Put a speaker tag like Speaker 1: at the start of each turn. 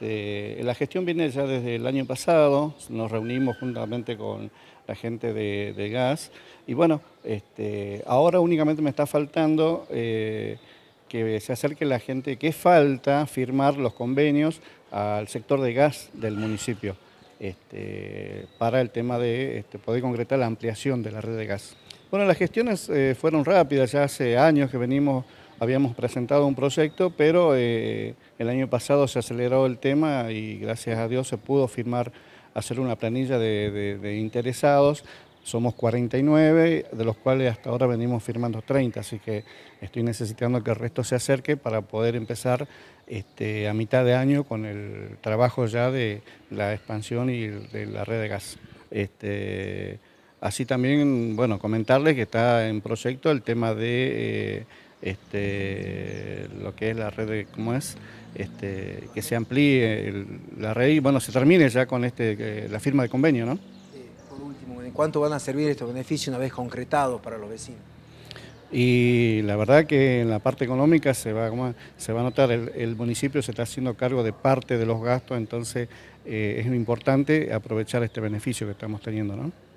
Speaker 1: Este, la gestión viene ya desde el año pasado, nos reunimos juntamente con la gente de, gas y bueno, este, ahora únicamente me está faltando eh, que se acerque la gente que falta firmar los convenios al sector de gas del municipio este, para el tema de poder concretar la ampliación de la red de gas. Bueno, las gestiones eh, fueron rápidas, ya hace años que venimos Habíamos presentado un proyecto, pero eh, el año pasado se aceleró el tema y gracias a Dios se pudo firmar, hacer una planilla de, interesados. Somos 49, de los cuales hasta ahora venimos firmando 30, así que estoy necesitando que el resto se acerque para poder empezar este, a mitad de año con el trabajo ya de la expansión y de la red de gas. Este, así también, bueno, comentarles que está en proyecto el tema de... Eh, este, lo que es la red, de, ¿cómo es? Este, que se amplíe la red y bueno, se termine ya con este, eh, la firma de convenio, ¿no?
Speaker 2: por último, ¿en cuánto van a servir estos beneficios una vez concretados para los vecinos?
Speaker 1: Y la verdad que en la parte económica se va, se va a notar, el, municipio se está haciendo cargo de parte de los gastos, entonces eh, es importante aprovechar este beneficio que estamos teniendo, ¿no?